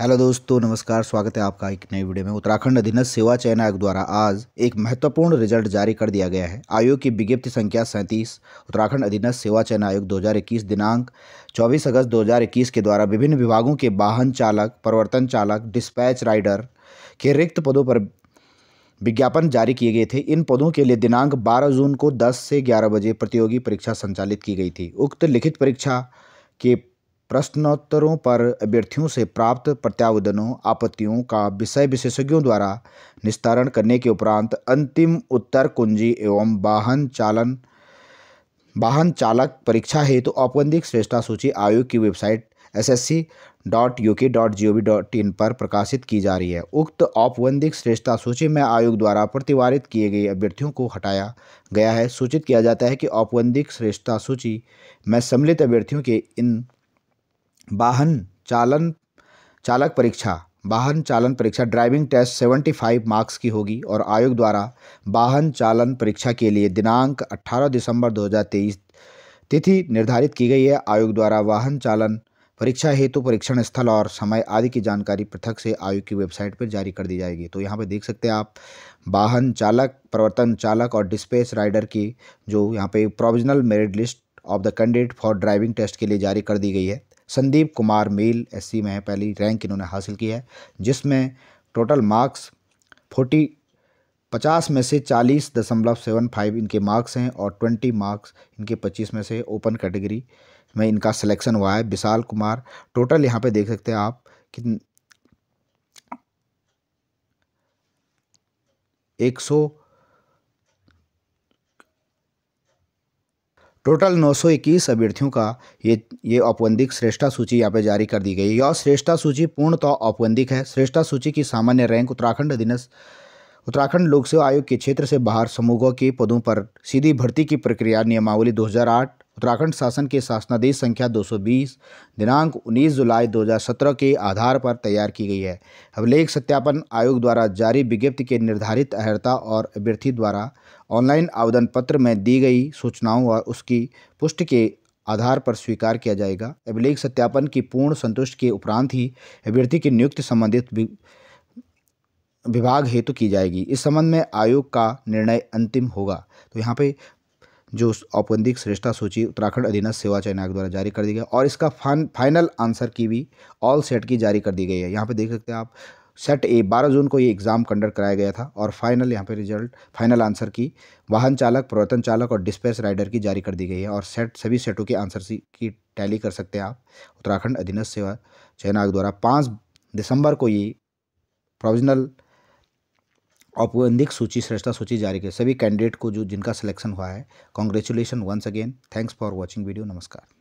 hello दोस्तों नमस्कार स्वागत है आपका एक नई वीडियो में उत्तराखंड अधीनस्थ सेवा चयन आयोग द्वारा आज एक महत्वपूर्ण रिजल्ट जारी कर दिया गया है आयोग की विज्ञप्ति संख्या सैंतीस उत्तराखंड अधीनस्थ सेवा चयन आयोग 2021 दिनांक 24 अगस्त 2021 के द्वारा विभिन्न विभागों के वाहन चालक प्रवर्तन चालक डिस्पैच राइडर के रिक्त पदों पर विज्ञापन जारी किए गए थे इन पदों के लिए दिनांक बारह जून को दस से ग्यारह बजे प्रतियोगी परीक्षा संचालित की गई थी उक्त लिखित परीक्षा के प्रश्नोत्तरों पर अभ्यर्थियों से प्राप्त प्रत्यावेदनों आपत्तियों का विषय विशेषज्ञों द्वारा निस्तारण करने के उपरांत अंतिम उत्तर कुंजी एवं वाहन चालन वाहन चालक परीक्षा हेतु तो औपबंधिक श्रेष्ठता सूची आयोग की website S S C dot U K dot G O V dot in पर प्रकाशित की जा रही है उक्त औपबंधिक श्रेष्ठता सूची में आयोग द्वारा प्रतिवारित किए गए अभ्यर्थियों को हटाया गया है सूचित किया जाता है कि औपबंधिक श्रेष्ठता सूची में सम्मिलित अभ्यर्थियों के इन वाहन चालन चालक परीक्षा वाहन चालन परीक्षा ड्राइविंग टेस्ट 75 मार्क्स की होगी और आयोग द्वारा वाहन चालन परीक्षा के लिए दिनांक 18 दिसंबर 2023 तिथि निर्धारित की गई है आयोग द्वारा वाहन चालन परीक्षा हेतु तो परीक्षण स्थल और समय आदि की जानकारी पृथक से आयोग की वेबसाइट पर जारी कर दी जाएगी तो यहाँ पर देख सकते हैं आप वाहन चालक प्रवर्तन चालक और डिस्पेस राइडर की जो यहाँ पर provisional merit list of the candidate for driving test के लिए जारी कर दी गई है संदीप कुमार मेल एस में है पहली रैंक इन्होंने हासिल की है जिसमें टोटल मार्क्स फोर्टी पचास में से चालीस दशमलव सेवन फाइव इनके मार्क्स हैं और ट्वेंटी मार्क्स इनके पच्चीस में से ओपन कैटेगरी में इनका सिलेक्शन हुआ है विशाल कुमार टोटल यहाँ पे देख सकते हैं आप कि एक सौ टोटल 921 अभ्यर्थियों का ये ये औपबंधिक श्रेष्ठा सूची यहाँ पे जारी कर दी गई यह श्रेष्ठा सूची पूर्णतः औपबंधिक है श्रेष्ठा सूची की सामान्य रैंक उत्तराखंड अधीनस्थ उत्तराखंड लोक सेवा आयोग के क्षेत्र से बाहर समूहों के पदों पर सीधी भर्ती की प्रक्रिया नियमावली दो उत्तराखंड शासन के शासनादेश संख्या 220 दिनांक 19 जुलाई 2017 के आधार पर तैयार की गई है अभिलेख सत्यापन आयोग द्वारा जारी विज्ञप्ति के निर्धारित अहर्ता और अभ्यर्थी द्वारा ऑनलाइन आवेदन पत्र में दी गई सूचनाओं और उसकी पुष्टि के आधार पर स्वीकार किया जाएगा अभिलेख सत्यापन की पूर्ण संतुष्ट के उपरांत ही अभ्यर्थी की नियुक्ति संबंधित विभाग हेतु की जाएगी इस संबंध में आयोग का निर्णय अंतिम होगा तो यहाँ पे जो औपबंधिक श्रेष्ठता सूची उत्तराखंड अधीनस्थ सेवा चयन आयोग द्वारा जारी कर दी गई और इसका फाइनल आंसर की भी ऑल सेट की जारी कर दी गई है यहाँ पर देख सकते हैं आप सेट ए 12 जून को ये एग्ज़ाम कंडक्ट कराया गया था और फाइनल यहाँ पे रिजल्ट फाइनल आंसर की वाहन चालक प्रवर्तन चालक और डिस्पैच राइडर की जारी कर दी गई है और सेट सभी सेटों के आंसर की टैली कर सकते हैं आप उत्तराखंड अधीनस्थ सेवा चयन आयोग द्वारा पाँच दिसंबर को ये प्रोविजनल औपबंधिक सूची श्रेष्ठता सूची जारी की सभी कैंडिडेट को जो जिनका सिलेक्शन हुआ है congratulation once again thanks for watching video नमस्कार